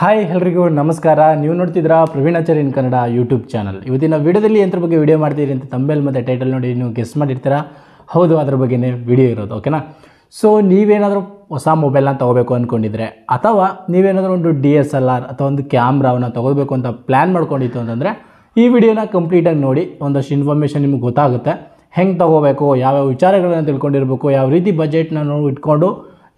hi ಎಲ್ರಿಗೂ ನಮಸ್ಕಾರ ನೀವು ನೋಡ್ತಿದ್ರ Praveenacharya in Kannada YouTube channel ಇವತ್ತಿನ ವಿಡಿಯೋದಲ್ಲಿ ಎಂಥ ಬಗ್ಗೆ ವಿಡಿಯೋ ಮಾಡ್ತೀರಿ ಅಂತ ತಂಬೇಲ್ ಮತ್ತು ಟೈಟಲ್ ನೋಡಿ ನೀವು ಗೆಸ್ ಮಾಡಿರ್ತೀರಾ ಹೌದು ಅದ್ರ ಬಗ್ಗೆನೇ ವಿಡಿಯೋ ಇರೋದು ಓಕೆನಾ ಸೊ ನೀವೇನಾದರೂ ಹೊಸ ಮೊಬೈಲ್ನ ತೊಗೋಬೇಕು ಅಂದ್ಕೊಂಡಿದ್ರೆ ಅಥವಾ ನೀವೇನಾದರೂ ಒಂದು ಡಿ ಎಸ್ ಎಲ್ ಆರ್ ಅಥವಾ ಒಂದು ಕ್ಯಾಮ್ರಾವನ್ನ ತೊಗೋಬೇಕು ಅಂತ ಪ್ಲ್ಯಾನ್ ಮಾಡ್ಕೊಂಡಿತ್ತು ಅಂತಂದರೆ ಈ ವಿಡಿಯೋನ ಕಂಪ್ಲೀಟಾಗಿ ನೋಡಿ ಒಂದಷ್ಟು ಇನ್ಫಾರ್ಮೇಷನ್ ನಿಮ್ಗೆ ಗೊತ್ತಾಗುತ್ತೆ ಹೆಂಗೆ ತೊಗೋಬೇಕು ಯಾವ್ಯಾವ ವಿಚಾರಗಳನ್ನ ತಿಳ್ಕೊಂಡಿರ್ಬೇಕು ಯಾವ ರೀತಿ ಬಜೆಟ್ನ ನಾವು ಇಟ್ಕೊಂಡು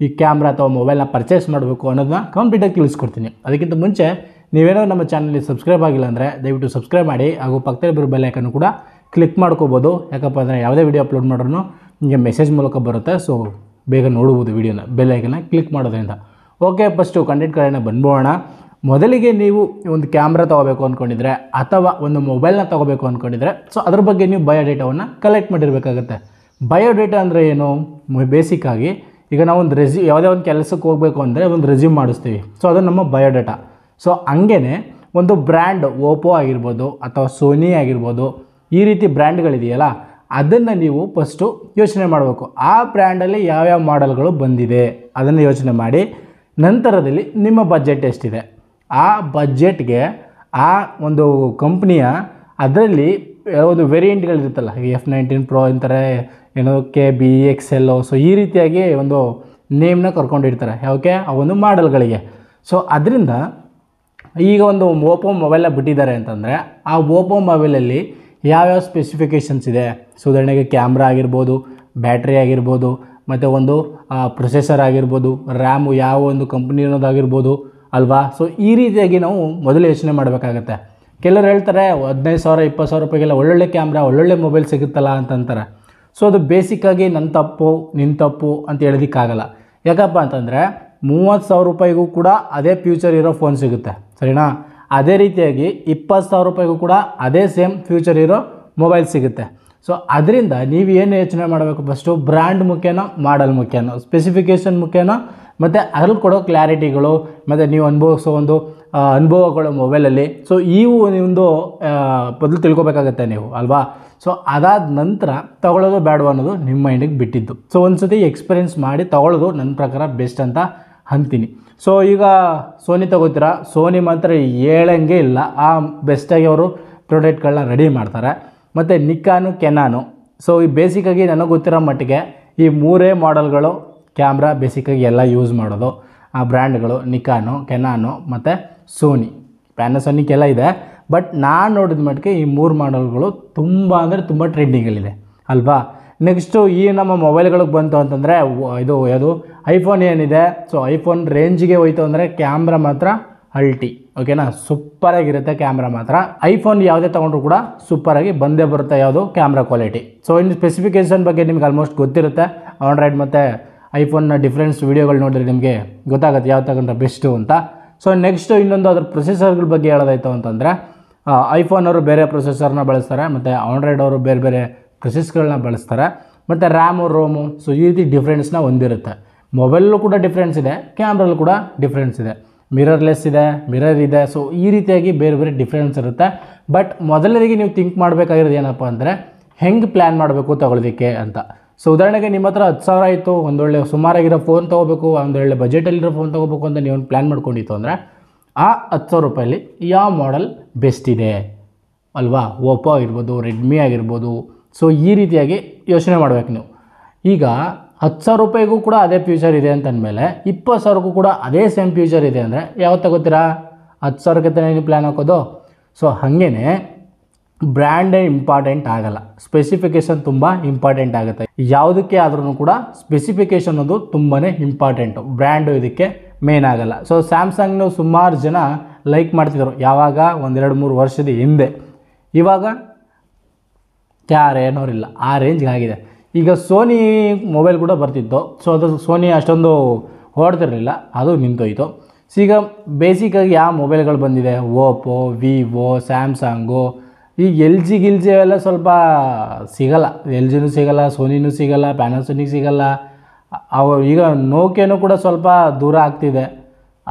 ಈ ಕ್ಯಾಮ್ರಾ ಅಥವಾ ಮೊಬೈಲ್ನ ಪರ್ಚೇಸ್ ಮಾಡಬೇಕು ಅನ್ನೋದನ್ನ ಕಂಪ್ಲೀಟಾಗಿ ತಿಳಿಸ್ಕೊಡ್ತೀನಿ ಅದಕ್ಕಿಂತ ಮುಂಚೆ ನೀವೇನೋ ನಮ್ಮ ಚಾನಲ್ಗೆ ಸಬ್ಸ್ಕ್ರೈಬ್ ಆಗಿಲ್ಲ ಅಂದರೆ ದಯವಿಟ್ಟು ಸಬ್ಸ್ಕ್ರೈಬ್ ಮಾಡಿ ಹಾಗೂ ಪಕ್ಕದಲ್ಲಿ ಬರೋ ಬೆಲ್ಲೈಕನ್ನು ಕೂಡ ಕ್ಲಿಕ್ ಮಾಡ್ಕೋಬೋದು ಯಾಕಪ್ಪ ಅಂದರೆ ಯಾವುದೇ ವೀಡಿಯೋ ಅಪ್ಲೋಡ್ ಮಾಡೋರು ನಿಮಗೆ ಮೆಸೇಜ್ ಮೂಲಕ ಬರುತ್ತೆ ಸೊ ಬೇಗ ನೋಡ್ಬೋದು ವೀಡಿಯೋನ ಬೆಲ್ಲೈಕನ್ನ ಕ್ಲಿಕ್ ಮಾಡೋದ್ರಿಂದ ಓಕೆ ಫಸ್ಟು ಕಂಟೆಂಟ್ ಕಡೆನ ಬಂದ್ಬೋಣ ಮೊದಲಿಗೆ ನೀವು ಒಂದು ಕ್ಯಾಮ್ರಾ ತೊಗೋಬೇಕು ಅಂದ್ಕೊಂಡಿದ್ರೆ ಅಥವಾ ಒಂದು ಮೊಬೈಲ್ನ ತೊಗೋಬೇಕು ಅಂದ್ಕೊಂಡಿದ್ರೆ ಸೊ ಅದ್ರ ಬಗ್ಗೆ ನೀವು ಬಯೋಡೇಟಾವನ್ನು ಕಲೆಕ್ಟ್ ಮಾಡಿರಬೇಕಾಗುತ್ತೆ ಬಯೋಡೇಟಾ ಅಂದರೆ ಏನು ಬೇಸಿಕ್ಕಾಗಿ ಈಗ ನಾವು ಒಂದು ರೆಸ್ಯೂ ಯಾವುದೇ ಒಂದು ಕೆಲಸಕ್ಕೆ ಹೋಗಬೇಕು ಅಂದರೆ ಒಂದು ರೆಸ್ಯೂಮ್ ಮಾಡಿಸ್ತೀವಿ ಸೊ ಅದು ನಮ್ಮ ಬಯೋಡೇಟಾ ಸೊ ಹಂಗೇ ಒಂದು ಬ್ರ್ಯಾಂಡ್ ಓಪೋ ಆಗಿರ್ಬೋದು ಅಥವಾ ಸೋನಿ ಆಗಿರ್ಬೋದು ಈ ರೀತಿ ಬ್ರ್ಯಾಂಡ್ಗಳಿದೆಯಲ್ಲ ಅದನ್ನು ನೀವು ಫಸ್ಟು ಯೋಚನೆ ಮಾಡಬೇಕು ಆ ಬ್ರ್ಯಾಂಡಲ್ಲಿ ಯಾವ್ಯಾವ ಮಾಡೆಲ್ಗಳು ಬಂದಿದೆ ಅದನ್ನು ಯೋಚನೆ ಮಾಡಿ ನಂತರದಲ್ಲಿ ನಿಮ್ಮ ಬಜೆಟ್ ಎಷ್ಟಿದೆ ಆ ಬಜೆಟ್ಗೆ ಆ ಒಂದು ಕಂಪ್ನಿಯ ಅದರಲ್ಲಿ ಒಂದು ವೇರಿಯಂಟ್ಗಳಿರುತ್ತಲ್ಲ ಎಫ್ ನೈನ್ಟೀನ್ ಪ್ರೊ ಅಂತಾರೆ ಏನೋ ಕೆ ಬಿ ಎಕ್ಸ್ ಎಲ್ಲೋ ಸೊ ಈ ರೀತಿಯಾಗಿ ಒಂದು ನೇಮ್ನ ಕರ್ಕೊಂಡಿರ್ತಾರೆ ಓಕೆ ಆ ಒಂದು ಮಾಡೆಲ್ಗಳಿಗೆ ಸೊ ಅದರಿಂದ ಈಗ ಒಂದು ಓಪೋ ಮೊಬೈಲ್ನ ಬಿಟ್ಟಿದ್ದಾರೆ ಅಂತಂದರೆ ಆ ಓಪೋ ಮೊಬೈಲಲ್ಲಿ ಯಾವ್ಯಾವ ಸ್ಪೆಸಿಫಿಕೇಷನ್ಸ್ ಇದೆ ಸುಧಾರಣೆಗೆ ಉದಾಹರಣೆಗೆ ಕ್ಯಾಮ್ರಾ ಆಗಿರ್ಬೋದು ಬ್ಯಾಟ್ರಿ ಆಗಿರ್ಬೋದು ಮತ್ತು ಒಂದು ಪ್ರೊಸೆಸರ್ ಆಗಿರ್ಬೋದು ರ್ಯಾಮು ಯಾವ ಒಂದು ಕಂಪ್ನಿ ಅನ್ನೋದಾಗಿರ್ಬೋದು ಅಲ್ವಾ ಸೊ ಈ ರೀತಿಯಾಗಿ ನಾವು ಮೊದಲು ಯೋಚನೆ ಮಾಡಬೇಕಾಗತ್ತೆ ಕೆಲವರು ಹೇಳ್ತಾರೆ ಹದಿನೈದು ಸಾವಿರ ಇಪ್ಪತ್ತು ಸಾವಿರ ರೂಪಾಯಿಗೆಲ್ಲ ಒಳ್ಳೊಳ್ಳೆ ಕ್ಯಾಮ್ರಾ ಒಳ್ಳೊಳ್ಳೆ ಮೊಬೈಲ್ ಸಿಗುತ್ತಲ್ಲ ಅಂತಂತಾರೆ ಸೊ ಅದು ಬೇಸಿಕ್ಕಾಗಿ ನನ್ನ ತಪ್ಪು ನಿನ್ನ ತಪ್ಪು ಅಂತ ಹೇಳೋದಕ್ಕಾಗಲ್ಲ ಯಾಕಪ್ಪ ಅಂತಂದರೆ ಮೂವತ್ತು ಸಾವಿರ ರೂಪಾಯಿಗೂ ಕೂಡ ಅದೇ ಫ್ಯೂಚರ್ ಇರೋ ಫೋನ್ ಸಿಗುತ್ತೆ ಸರಿನಾ ಅದೇ ರೀತಿಯಾಗಿ ಇಪ್ಪತ್ತು ಸಾವಿರ ರೂಪಾಯಿಗೂ ಕೂಡ ಅದೇ ಸೇಮ್ ಫ್ಯೂಚರ್ ಇರೋ ಮೊಬೈಲ್ ಸಿಗುತ್ತೆ ಸೊ ಅದರಿಂದ ನೀವು ಏನು ಯೋಚನೆ ಮಾಡಬೇಕು ಫಸ್ಟು ಬ್ರ್ಯಾಂಡ್ ಮುಖ್ಯನೋ ಮಾಡಲ್ ಮುಖ್ಯನೋ ಸ್ಪೆಸಿಫಿಕೇಷನ್ ಮುಖ್ಯನೋ ಮತ್ತು ಅದ್ರಲ್ಲಿ ಕೊಡೋ ಕ್ಲಾರಿಟಿಗಳು ಮತ್ತು ನೀವು ಅನುಭವಿಸೋ ಒಂದು ಅನುಭವಗಳು ಮೊಬೈಲಲ್ಲಿ ಸೊ ಈ ಒಂದು ಬದಲು ತಿಳ್ಕೊಬೇಕಾಗತ್ತೆ ನೀವು ಅಲ್ವಾ ಸೊ ಅದಾದ ನಂತರ ತಗೊಳ್ಳೋದು ಬೇಡವ ಅನ್ನೋದು ನಿಮ್ಮ ಮೈಂಡಿಗೆ ಬಿಟ್ಟಿದ್ದು ಸೊ ಒಂದು ಸತಿ ಎಕ್ಸ್ಪೀರಿಯೆನ್ಸ್ ಮಾಡಿ ತಗೊಳ್ಳೋದು ನನ್ನ ಪ್ರಕಾರ ಬೆಸ್ಟ್ ಅಂತ ಅಂತೀನಿ ಸೊ ಈಗ ಸೋನಿ ತಗೋತೀರಾ ಸೋನಿ ಮಾತ್ರ ಹೇಳಂಗೆ ಇಲ್ಲ ಆ ಬೆಸ್ಟಾಗಿ ಅವರು ಪ್ರಾಡಕ್ಟ್ಗಳನ್ನ ರೆಡಿ ಮಾಡ್ತಾರೆ ಮತ್ತು ನಿಕ್ಕಾನು ಕೆನಾನು ಸೊ ಈ ಬೇಸಿಕ್ಕಾಗಿ ನನಗೆ ಗೊತ್ತಿರೋ ಮಟ್ಟಿಗೆ ಈ ಮೂರೇ ಮಾಡೆಲ್ಗಳು ಕ್ಯಾಮ್ರಾ ಬೇಸಿಕ್ಕಾಗಿ ಎಲ್ಲ ಯೂಸ್ ಮಾಡೋದು ಆ ಬ್ರ್ಯಾಂಡ್ಗಳು ನಿಕಾನು ಕೆನಾನು ಮತ್ತು ಸೋನಿ ಪ್ಯಾನಸೋನಿಕ್ ಎಲ್ಲ ಇದೆ ಬಟ್ ನಾನು ನೋಡಿದ ಮಟ್ಟಿಗೆ ಈ ಮೂರು ಮಾಡೆಲ್ಗಳು ತುಂಬ ಅಂದರೆ ತುಂಬ ಟ್ರೆಂಡಿಂಗಲ್ಲಿದೆ ಅಲ್ವಾ ನೆಕ್ಸ್ಟು ಈ ನಮ್ಮ ಮೊಬೈಲ್ಗಳಿಗೆ ಬಂತು ಅಂತಂದರೆ ಇದು ಯಾವುದು ಐಫೋನ್ ಏನಿದೆ ಸೊ ಐಫೋನ್ ರೇಂಜಿಗೆ ಹೋಯಿತು ಅಂದರೆ ಕ್ಯಾಮ್ರಾ ಮಾತ್ರ ಅಲ್ಟಿ ಓಕೆನಾ ಸೂಪರಾಗಿರುತ್ತೆ ಕ್ಯಾಮ್ರಾ ಮಾತ್ರ ಐಫೋನ್ ಯಾವುದೇ ತೊಗೊಂಡ್ರು ಕೂಡ ಸೂಪರಾಗಿ ಬಂದೇ ಬರುತ್ತೆ ಯಾವುದು ಕ್ಯಾಮ್ರಾ ಕ್ವಾಲಿಟಿ ಸೊ ಇನ್ನು ಸ್ಪೆಸಿಫಿಕೇಷನ್ ಬಗ್ಗೆ ನಿಮ್ಗೆ ಆಲ್ಮೋಸ್ಟ್ ಗೊತ್ತಿರುತ್ತೆ ಆಂಡ್ರಾಯ್ಡ್ ಮತ್ತು ಐಫೋನ್ನ ಡಿಫ್ರೆನ್ಸ್ ವೀಡಿಯೋಗಳು ನೋಡಿದ್ರೆ ನಿಮಗೆ ಗೊತ್ತಾಗುತ್ತೆ ಯಾವ ತಗೊಂಡ್ರೆ ಬೆಸ್ಟು ಅಂತ ಸೊ ನೆಕ್ಸ್ಟು ಇನ್ನೊಂದು ಅದ್ರ ಪ್ರೊಸೆಸರ್ಗಳ ಬಗ್ಗೆ ಹೇಳೋದಾಯ್ತು ಅಂತಂದರೆ ಐಫೋನ್ ಅವರು ಬೇರೆ ಪ್ರೊಸೆಸರ್ನ ಬಳಸ್ತಾರೆ ಮತ್ತು ಆಂಡ್ರಾಯ್ಡ್ ಅವರು ಬೇರೆ ಬೇರೆ ಪ್ರೊಸೆಸ್ಗಳನ್ನ ಬಳಸ್ತಾರೆ ಮತ್ತು ರ್ಯಾಮು ರೋಮು ಸೊ ಈ ರೀತಿ ಡಿಫ್ರೆನ್ಸ್ನ ಹೊಂದಿರುತ್ತೆ ಮೊಬೈಲಲ್ಲೂ ಕೂಡ ಡಿಫ್ರೆನ್ಸ್ ಇದೆ ಕ್ಯಾಮ್ರಲ್ಲೂ ಕೂಡ ಡಿಫ್ರೆನ್ಸ್ ಇದೆ ಮಿರರ್ಲೆಸ್ ಇದೆ ಮಿರರ್ ಇದೆ ಸೊ ಈ ರೀತಿಯಾಗಿ ಬೇರೆ ಬೇರೆ ಡಿಫ್ರೆನ್ಸ್ ಇರುತ್ತೆ ಬಟ್ ಮೊದಲನೇದಾಗಿ ನೀವು ಥಿಂಕ್ ಮಾಡಬೇಕಾಗಿರೋದು ಏನಪ್ಪ ಅಂದರೆ ಹೆಂಗೆ ಪ್ಲ್ಯಾನ್ ಮಾಡಬೇಕು ತೊಗೊಳೋದಕ್ಕೆ ಅಂತ ಸೊ ಉದಾಹರಣೆಗೆ ನಿಮ್ಮ ಹತ್ರ ಹತ್ತು ಸಾವಿರ ಆಯಿತು ಒಂದೊಳ್ಳೆ ಸುಮಾರಾಗಿರೋ ಫೋನ್ ತೊಗೋಬೇಕು ಒಂದೊಳ್ಳೆ ಬಜೆಟಲ್ಲಿರೋ ಫೋನ್ ತೊಗೋಬೇಕು ಅಂತ ನೀವೊಂದು ಪ್ಲ್ಯಾನ್ ಮಾಡ್ಕೊಂಡಿತ್ತು ಅಂದರೆ ಆ ಹತ್ತು ಸಾವಿರ ರೂಪಾಯಲ್ಲಿ ಯಾವ ಮಾಡಲ್ ಬೆಸ್ಟ್ ಇದೆ ಅಲ್ವಾ ಓಪೋ ಆಗಿರ್ಬೋದು ರೆಡ್ಮಿ ಆಗಿರ್ಬೋದು ಸೊ ಈ ರೀತಿಯಾಗಿ ಯೋಚನೆ ಮಾಡಬೇಕು ನೀವು ಈಗ ಹತ್ತು ಸಾವಿರ ರೂಪಾಯಿಗೂ ಕೂಡ ಅದೇ ಫ್ಯೂಚರ್ ಇದೆ ಅಂತಂದಮೇಲೆ ಇಪ್ಪತ್ತು ಸಾವಿರಕ್ಕೂ ಕೂಡ ಅದೇ ಸೇಮ್ ಫ್ಯೂಚರ್ ಇದೆ ಅಂದರೆ ಯಾವತ್ತು ತಗೋತೀರಾ ಹತ್ತು ಸಾವಿರಕ್ಕೆ ತಾನೇ ನೀವು ಪ್ಲ್ಯಾನ್ ಹಾಕೋದು ಸೊ ಹಾಗೇ ಬ್ರ್ಯಾಂಡೇ ಇಂಪಾರ್ಟೆಂಟ್ ಆಗಲ್ಲ ಸ್ಪೆಸಿಫಿಕೇಷನ್ ತುಂಬ ಇಂಪಾರ್ಟೆಂಟ್ ಆಗುತ್ತೆ ಯಾವುದಕ್ಕೆ ಆದ್ರೂ ಕೂಡ ಸ್ಪೆಸಿಫಿಕೇಷನ್ ಅದು ತುಂಬಾ ಇಂಪಾರ್ಟೆಂಟು ಬ್ರ್ಯಾಂಡು ಇದಕ್ಕೆ ಮೇನ್ ಆಗಲ್ಲ ಸೊ ಸ್ಯಾಮ್ಸಂಗ್ನು ಸುಮಾರು ಜನ ಲೈಕ್ ಮಾಡ್ತಿದ್ರು ಯಾವಾಗ ಒಂದೆರಡು ಮೂರು ವರ್ಷದ ಹಿಂದೆ ಇವಾಗ ಯಾರೇನೋರಿಲ್ಲ ಆ ರೇಂಜ್ಗೆ ಆಗಿದೆ ಈಗ ಸೋನಿ ಮೊಬೈಲ್ ಕೂಡ ಬರ್ತಿತ್ತು ಸೊ ಅದು ಸೋನಿ ಅಷ್ಟೊಂದು ಓಡ್ತಿರಲಿಲ್ಲ ಅದು ನಿಂತೋಯ್ತು ಸೊ ಈಗ ಬೇಸಿಕಾಗಿ ಯಾವ ಮೊಬೈಲ್ಗಳು ಬಂದಿದೆ ಓಪೋ ವಿವೋ ಸ್ಯಾಮ್ಸಂಗು ಈ ಎಲ್ ಜಿ ಗಿಲ್ಜಿ ಅವೆಲ್ಲ ಸ್ವಲ್ಪ ಸಿಗಲ್ಲ ಎಲ್ ಜಿನೂ ಸಿಗಲ್ಲ ಸೋನಿನೂ ಸಿಗಲ್ಲ ಪ್ಯಾನಾಸೋನಿಕ್ ಸಿಗಲ್ಲ ಅವ ಈಗ ನೋಕೆನೂ ಕೂಡ ಸ್ವಲ್ಪ ದೂರ ಆಗ್ತಿದೆ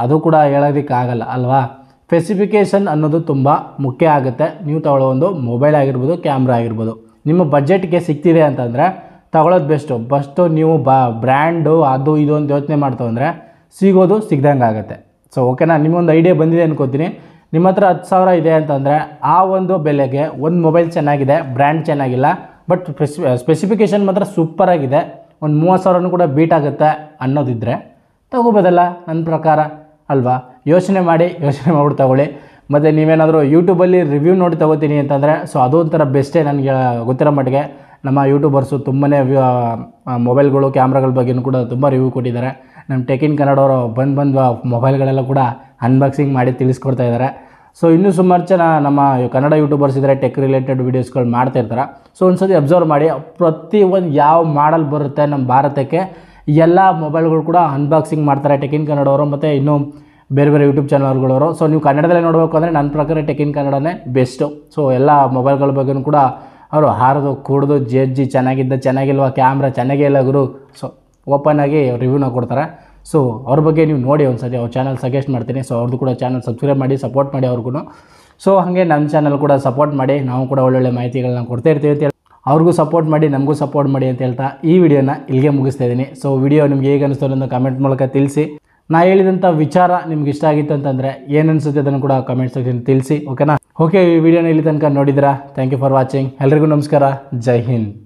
ಅದು ಕೂಡ ಹೇಳೋದಕ್ಕಾಗಲ್ಲ ಅಲ್ವಾ ಸ್ಪೆಸಿಫಿಕೇಷನ್ ಅನ್ನೋದು ತುಂಬ ಮುಖ್ಯ ಆಗುತ್ತೆ ನೀವು ತಗೊಳ್ಳೋ ಒಂದು ಮೊಬೈಲ್ ಆಗಿರ್ಬೋದು ಕ್ಯಾಮ್ರಾ ಆಗಿರ್ಬೋದು ನಿಮ್ಮ ಬಜೆಟ್ಗೆ ಸಿಗ್ತಿದೆ ಅಂತಂದರೆ ತಗೊಳ್ಳೋದು ಬೆಸ್ಟು ಫಸ್ಟು ನೀವು ಬ ಬ್ರ್ಯಾಂಡು ಅದು ಇದು ಅಂತ ಯೋಚನೆ ಮಾಡ್ತಾವಂದರೆ ಸಿಗೋದು ಸಿಗ್ದಂಗೆ ಆಗುತ್ತೆ ಸೊ ಓಕೆನಾ ನಿಮಗೊಂದು ಐಡಿಯಾ ಬಂದಿದೆ ಅನ್ಕೋತೀನಿ ನಿಮ್ಮ ಹತ್ರ ಹತ್ತು ಸಾವಿರ ಇದೆ ಅಂತಂದರೆ ಆ ಒಂದು ಬೆಲೆಗೆ ಒಂದು ಮೊಬೈಲ್ ಚೆನ್ನಾಗಿದೆ ಬ್ರ್ಯಾಂಡ್ ಚೆನ್ನಾಗಿಲ್ಲ ಬಟ್ ಸ್ಪೆಸಿಫಿಕೇಷನ್ ಮಾತ್ರ ಸೂಪರಾಗಿದೆ ಒಂದು ಮೂವತ್ತು ಸಾವಿರನೂ ಕೂಡ ಬೀಟ್ ಆಗುತ್ತೆ ಅನ್ನೋದಿದ್ದರೆ ತಗೋಬೋದಲ್ಲ ನನ್ನ ಪ್ರಕಾರ ಅಲ್ವಾ ಯೋಚನೆ ಮಾಡಿ ಯೋಚನೆ ಮಾಡ್ಬಿಟ್ಟು ತಗೊಳ್ಳಿ ಮತ್ತು ನೀವೇನಾದರೂ ಯೂಟ್ಯೂಬಲ್ಲಿ ರಿವ್ಯೂ ನೋಡಿ ತಗೋತೀನಿ ಅಂತಂದರೆ ಸೊ ಅದೊಂಥರ ಬೆಸ್ಟೇ ನನಗೆ ಗೊತ್ತಿರೋ ಮಟ್ಟಿಗೆ ನಮ್ಮ ಯೂಟ್ಯೂಬರ್ಸು ತುಂಬನೇ ಮೊಬೈಲ್ಗಳು ಕ್ಯಾಮ್ರಾಗಳ ಬಗ್ಗೆಯೂ ಕೂಡ ತುಂಬ ರಿವ್ಯೂ ಕೊಟ್ಟಿದ್ದಾರೆ ನಮ್ಮ ಟೆಕ್ ಇನ್ ಕನ್ನಡವರು ಬಂದು ಬಂದು ಮೊಬೈಲ್ಗಳೆಲ್ಲ ಕೂಡ ಅನ್ಬಾಕ್ಸಿಂಗ್ ಮಾಡಿ ತಿಳಿಸ್ಕೊಡ್ತಾ ಇದ್ದಾರೆ ಸೊ ಇನ್ನೂ ಸುಮಾರು ಜನ ನಮ್ಮ ಕನ್ನಡ ಯೂಟ್ಯೂಬರ್ಸ್ ಇದ್ದರೆ ಟೆಕ್ ರಿಲೇಟೆಡ್ ವೀಡಿಯೋಸ್ಗಳು ಇರ್ತಾರೆ ಸೊ ಒಂದು ಸತಿ ಅಬ್ಸರ್ವ್ ಮಾಡಿ ಪ್ರತಿ ಒಂದು ಯಾವ ಮಾಡಲ್ ಬರುತ್ತೆ ನಮ್ಮ ಭಾರತಕ್ಕೆ ಎಲ್ಲ ಮೊಬೈಲ್ಗಳು ಕೂಡ ಅನ್ಬಾಕ್ಸಿಂಗ್ ಮಾಡ್ತಾರೆ ಟೆಕ್ ಇನ್ ಕನ್ನಡವರು ಮತ್ತು ಇನ್ನೂ ಬೇರೆ ಬೇರೆ ಯೂಟ್ಯೂಬ್ ಚಾನಲ್ಗಳವರು ಸೊ ನೀವು ಕನ್ನಡದಲ್ಲೇ ನೋಡಬೇಕು ಅಂದರೆ ನನ್ನ ಪ್ರಕಾರ ಟೆಕ್ ಇನ್ ಕನ್ನಡನೇ ಬೆಸ್ಟು ಸೊ ಎಲ್ಲ ಮೊಬೈಲ್ಗಳ ಬಗ್ಗೆಯೂ ಕೂಡ ಅವರು ಹಾರಿದು ಕುಡ್ದು ಜಜ್ಜಿ ಚೆನ್ನಾಗಿದ್ದ ಚೆನ್ನಾಗಿಲ್ವ ಕ್ಯಾಮ್ರಾ ಚೆನ್ನಾಗೇ ಇಲ್ಲ ಗುರು ಸೊ ಓಪನ್ ಆಗಿ ರಿವ್ಯೂನ ಕೊಡ್ತಾರೆ ಸೊ ಅವ್ರ ಬಗ್ಗೆ ನೀವು ನೋಡಿ ಒಂದು ಸತಿ ಅವ್ರ ಚಾನಲ್ ಸಜೆಸ್ಟ್ ಮಾಡ್ತೀನಿ ಸೊ ಅವ್ರದ್ದು ಕೂಡ ಚಾನಲ್ ಸಬ್ಸ್ಕ್ರೈಬ್ ಮಾಡಿ ಸಪೋರ್ಟ್ ಮಾಡಿ ಅವ್ರಿಗೂ ಸೊ ಹಾಗೆ ನಮ್ಮ ಚಾನಲ್ ಕೂಡ ಸಪೋರ್ಟ್ ಮಾಡಿ ನಾವು ಕೂಡ ಒಳ್ಳೊಳ್ಳೆ ಮಾಹಿತಿಗಳನ್ನ ಕೊಡ್ತಾ ಇರ್ತೀವಿ ಅಂತ ಅವ್ರಿಗೂ ಸಪೋರ್ಟ್ ಮಾಡಿ ನಮಗೂ ಸಪೋರ್ಟ್ ಮಾಡಿ ಅಂತ ಹೇಳ್ತಾ ಈ ವಿಡಿಯೋನ ಇಲ್ಲಿಗೆ ಮುಗಿಸ್ತಾ ಇದ್ದೀನಿ ಸೊ ವಿಡಿಯೋ ನಿಮ್ಗೆ ಹೇಗೆ ಅನ್ನಿಸ್ತು ಅಂತ ಕಮೆಂಟ್ ಮೂಲಕ ತಿಳಿಸಿ ನಾ ಹೇಳಿದಂಥ ವಿಚಾರ ನಿಮ್ಗೆ ಇಷ್ಟ ಆಗಿತ್ತು ಅಂತಂದರೆ ಏನು ಅನಿಸುತ್ತೆ ಅದನ್ನು ಕೂಡ ಕಮೆಂಟ್ ಸೆಕ್ಷನ್ ತಿಳಿಸಿ ಓಕೆನಾ ಓಕೆ ಈ ವಿಡಿಯೋನ ಇಲ್ಲಿ ತನಕ ನೋಡಿದ್ರ ಥ್ಯಾಂಕ್ ಯು ಫಾರ್ ವಾಚಿಂಗ್ ಎಲ್ರಿಗೂ ನಮಸ್ಕಾರ ಜೈ ಹಿಂದ್